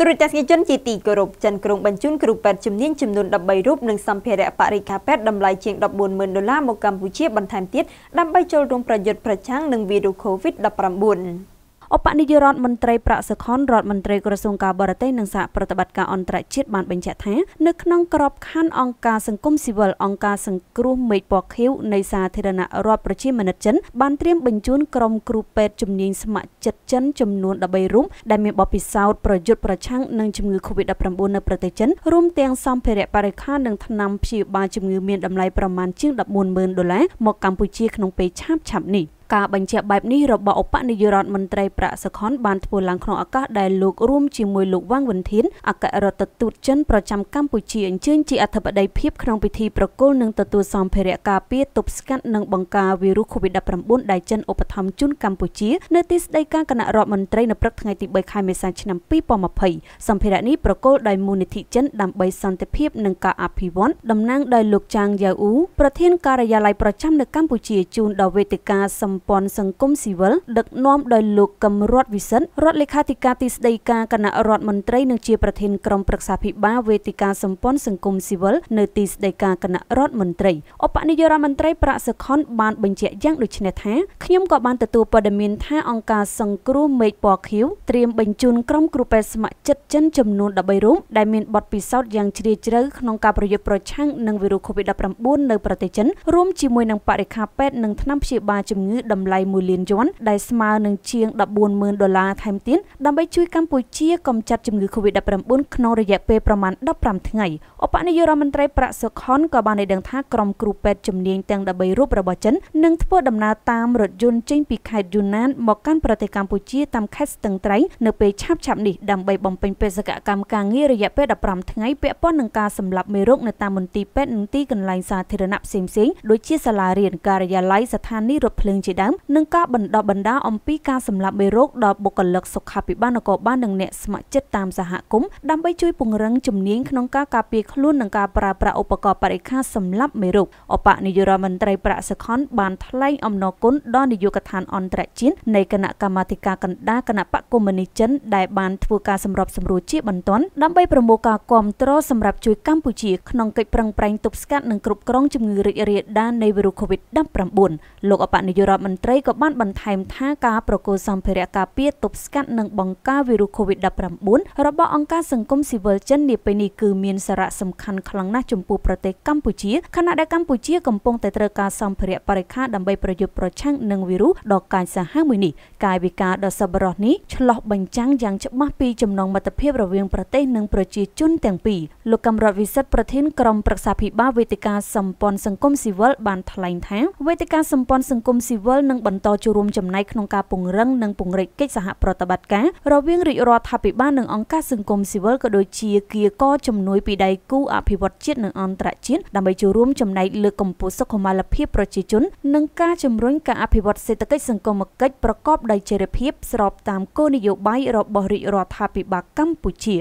ទូរទស្សនិកជនជាទីគោរពចិនក្រុងបញ្ជូនគ្រូពេទ្យជំនាញចំនួន13រូបនិងសម្ភារៈបរិការពេទ្យតម្លៃជាង140,000ដុល្លារមកកម្ពុជាបន្ថែមទៀតដើម្បីចូលរួមប្រយុទ្ធប្រឆាំងនឹងវីរុស COVID-19 អបនាយករដ្ឋមន្ត្រីប្រាក់សុខុនរដ្ឋមន្ត្រីក្រសួងការបរទេសនិងសហប្រតិបត្តិការអន្តរជាតិបានបញ្ជាក់ថានៅក្នុងក្របខ័ណ្ឌអង្គការសង្គមស៊ីវិលអង្គការសង្គ្រោះមេឃពណ៌ខៀវនៃសាធារណរដ្ឋប្រជាមានិតចិនបានត្រៀមបញ្ជូនក្រុមគ្រូពេទ្យជំនាញស្ម័គ្រចិត្តចិនចំនួន13រូបដែលមានបទពិសោធន៍ប្រយុទ្ធប្រឆាំងនឹងជំងឺ Covid-19 នៅប្រទេសចិនរួមទាំងសម្ភារៈបរិក្ខារនិងថ្នាំព្យាបាលជំងឺមានតម្លៃប្រមាណជាង140,000ដុល្លារមកកម្ពុជាក្នុងពេលឆាប់ៗនេះ។ការបញ្ជាបែបនេះរបស់ឧបនាយករដ្ឋមន្ត្រីប្រាក់សខុនបានធ្វើឡើងក្នុងឱកាសដែលលោករួមជាមួយលោកវ៉ាងវិនធានអគ្គរដ្ឋទូតចិនប្រចាំកម្ពុជាអញ្ជើញជាអធិបតីភាពក្នុងពិធីប្រគល់និងទទួលសម្ភារៈការពារទប់ស្កាត់និងបង្ការវីរុស COVID-19 ដែលចិនឧបត្ថម្ភជូនកម្ពុជានៅទីស្តីការគណៈរដ្ឋមន្ត្រីនៅព្រឹកថ្ងៃទី3ខែមេសាឆ្នាំ2020សម្ភារៈនេះប្រគល់ដោយមូលនិធិចិនដើម្បីសន្តិភាពនិងការអភិវឌ្ឍតំណាងដោយលោកចាងយ៉ាវអ៊ូប្រធានការិយាល័យប្រចាំនៅកម្ពុជាជូនដល់វេទិកាសម្ព័ន្ធសង្គមស៊ីវិលដឹកនាំដោយលោកកឹមរតវិសិទ្ធរដ្ឋលេខាធិការទីស្តីការគណៈរដ្ឋមន្ត្រីនិងជាប្រធានក្រុមប្រឹក្សាភិបាលវេទិកាសម្ព័ន្ធសង្គមស៊ីវិលនៅទីស្តីការគណៈរដ្ឋមន្ត្រីឧបនាយករដ្ឋមន្ត្រីប្រាក់សុខុន បានបញ្ជាក់យ៉ាងដូចនេះថាខ្ញុំក៏បានទទួលព័ត៌មានថាអង្គការសង្គ្រោះមេឃពណ៌ខៀវត្រៀមបញ្ជូនក្រុមគ្រូពេទ្យស្ម័គ្រចិត្តចិនចំនួន13រូបដែលមានបទពិសោធន៍យ៉ាងជ្រាលជ្រៅក្នុងការប្រយុទ្ធប្រឆាំងនឹងវីរុស COVID-19 នៅប្រទេសចិនរួមជាមួយនឹងបរិខាពេទ្យនិងថ្នាំព្យាបាលជំងឺតម្លៃ1លានយន់ដែលស្មើនឹងជាង140,000ដុល្លារថែមទៀតដើម្បីជួយកម្ពុជាកម្ចាត់ជំងឺ Covid-19 ក្នុងរយៈពេលប្រមាណ15ថ្ងៃឧបនាយករដ្ឋមន្ត្រីប្រាក់សុខុនក៏បានឲ្យដឹងថាក្រុមគ្រូពេទ្យជំនាញទាំង13រូបរបស់ចិននឹងធ្វើដំណើរតាមរថយន្តចេញពីខេត្តយូណានមកកាន់ប្រទេសកម្ពុជាតាមខេត្តស្ទឹងត្រែងនៅពេលឆាប់ៗនេះដើម្បីបំពេញបេសកកម្មការងាររយៈពេល15ថ្ងៃពាក់ព័ន្ធនឹងការសម្លាប់មេរោគនៅតាមមន្ទីរពេទ្យនិងទីកន្លែងសាធារណៈផ្សេងៗដូចជាសាលារៀនការិយាល័យស្ថានីយ៍រថភ្លើងជាដើមនិងការបណ្ដុះបណ្ដាលអំពីការសម្លាប់មេរោគដល់បុគ្គលិកសុខាភិបាលនគរបាលនិងអ្នកស្ម័គ្រចិត្តតាមសហគមន៍ដើម្បីជួយពង្រឹងជំនាញក្នុងការការពារខ្លួននិងការប្រើប្រាស់ឧបករណ៍បរិក្ខារសម្លាប់មេរោគអបនាយករដ្ឋមន្ត្រីប្រាក់សខុនបាន ថ្លែងអំណរគុណដល់នាយកដ្ឋានអន្តរជាតិនៃគណៈកម្មាធិការកណ្ដាលគណៈបកកុម្មុយនីសចិនដែលបានធ្វើការសម្របសម្រួលជាបន្ទាន់ដើម្បីប្រមូលការគ្រប់គ្រងសម្រាប់ជួយកម្ពុជាក្នុងកិច្ចប្រឹងប្រែងទប់ស្កាត់និងគ្រប់គ្រងជំងឺរីករាលដាលនៃវីរុស COVID-19 លោកអបនាយករដ្ឋមន្ត្រីក៏បានបន្ថែមថាការប្រគល់សម្ភារៈការពារទប់ស្កាត់និងបង្ការវីរុស COVID-19 របស់អង្គការសង្គមស៊ីវិលចិននាពេលនេះគឺមានសារៈសំខាន់ខ្លាំងណាស់ចំពោះប្រទេសកម្ពុជាខណៈដែលកម្ពុជាកំពុងតែត្រូវការសម្ភារៈបរិខាដើម្បីប្រយុទ្ធប្រឆាំងនឹងវីរុសដ៏កាចសាហាវមួយនេះកាយវិការដ៏សប្បុរសនេះឆ្លោះបញ្ចាំងយ៉ាងច្បាស់ពីចំណងមិត្តភាពរវាងប្រទេសនិងប្រជាជនទាំងពីរលោកកំរតវិសិទ្ធប្រធានក្រុមប្រឹក្សាភិបាលវេទិកាសម្ព័ន្ធសង្គមស៊ីវិលបានថ្លែងថាវេទិកាសម្ព័ន្ធសង្គមស៊ីវិលនឹងបន្តចូលរួមចំណែកក្នុងការពង្រឹងនិងពង្រីកកិច្ចសហប្រតិបត្តិការរវាងរាជរដ្ឋាភិបាលនិងអង្គការសង្គមស៊ីវិលក៏ដូចជាគៀកជំនួយពីដៃគូអភិវឌ្ឍជាតិនិងអន្តរជាតិដើម្បីចូលរួមចំណែកលើកកម្ពស់សុខុមាលភាពប្រជាជននិងការជំរុញការអភិវឌ្ឍសេដ្ឋកិច្ចសង្គមគិច្ចប្រកបដោយចីរភាពស្របតាមគោលនយោបាយរបស់រាជរដ្ឋាភិបាលកម្ពុជា